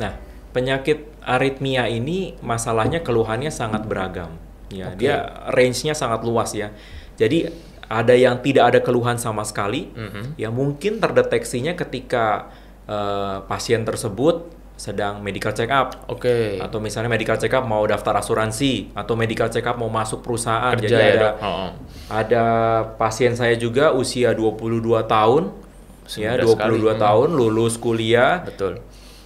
Nah, penyakit aritmia ini masalahnya keluhannya sangat beragam. Ya, okay. dia range-nya sangat luas ya. Jadi ada yang tidak ada keluhan sama sekali, mm -hmm. ya mungkin terdeteksinya ketika uh, pasien tersebut sedang medical check up, oke, okay. atau misalnya medical check up mau daftar asuransi, atau medical check up mau masuk perusahaan, Kerja jadi ya, ada oh, ada pasien saya juga usia 22 tahun, ya, Sudah ya 22 sekali. tahun lulus kuliah, betul,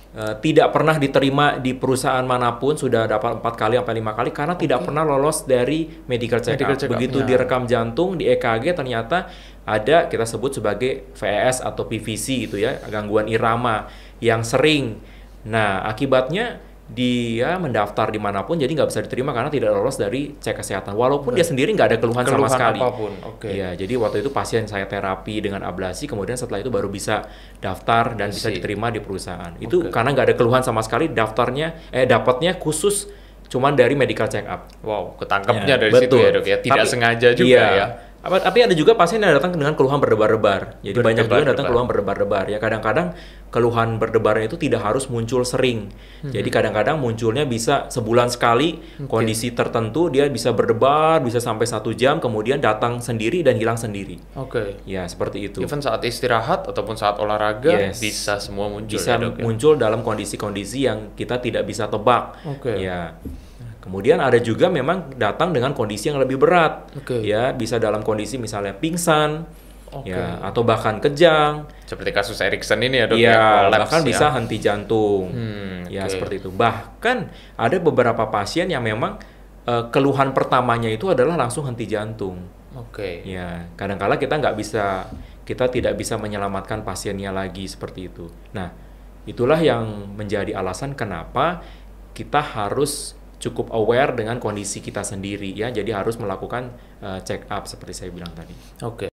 Eh, tidak pernah diterima di perusahaan manapun sudah dapat empat kali sampai lima kali karena okay. tidak pernah lolos dari medical check Medical check Begitu ya. direkam jantung di EKG ternyata ada kita sebut sebagai VES atau PVC gitu ya, gangguan irama yang sering. Nah, akibatnya dia mendaftar dimanapun jadi nggak bisa diterima karena tidak lolos dari cek kesehatan walaupun Baik. dia sendiri nggak ada keluhan, keluhan sama sekali. Apapun. Okay. Ya jadi waktu itu pasien saya terapi dengan ablasi kemudian setelah itu baru bisa daftar dan bisa diterima di perusahaan okay. itu karena nggak ada keluhan sama sekali daftarnya eh dapatnya khusus cuman dari medical check up. Wow ketangkepnya ya, dari betul. situ ya dok ya tidak Tapi, sengaja juga iya, ya apa, tapi ada juga pasien yang datang dengan keluhan berdebar-debar. Jadi berdebar, banyak juga datang keluhan berdebar-debar. Ya kadang-kadang keluhan berdebar itu tidak harus muncul sering. Hmm. Jadi kadang-kadang munculnya bisa sebulan sekali okay. kondisi tertentu dia bisa berdebar bisa sampai satu jam kemudian datang sendiri dan hilang sendiri. Oke. Okay. Ya seperti itu. Even saat istirahat ataupun saat olahraga yes. bisa semua muncul. Bisa ya, ya? muncul dalam kondisi-kondisi yang kita tidak bisa tebak. Oke. Okay. Ya. Kemudian ada juga memang datang dengan kondisi yang lebih berat. Okay. Ya, bisa dalam kondisi misalnya pingsan, okay. ya atau bahkan kejang seperti kasus Erikson ini ya dok iya, ya, ya bahkan ya. bisa henti jantung hmm, ya seperti itu bahkan ada beberapa pasien yang memang uh, keluhan pertamanya itu adalah langsung henti jantung oke okay. ya kadangkala kita nggak bisa kita tidak bisa menyelamatkan pasiennya lagi seperti itu nah itulah yang menjadi alasan kenapa kita harus cukup aware dengan kondisi kita sendiri ya jadi harus melakukan uh, check up seperti saya bilang tadi. Oke. Okay.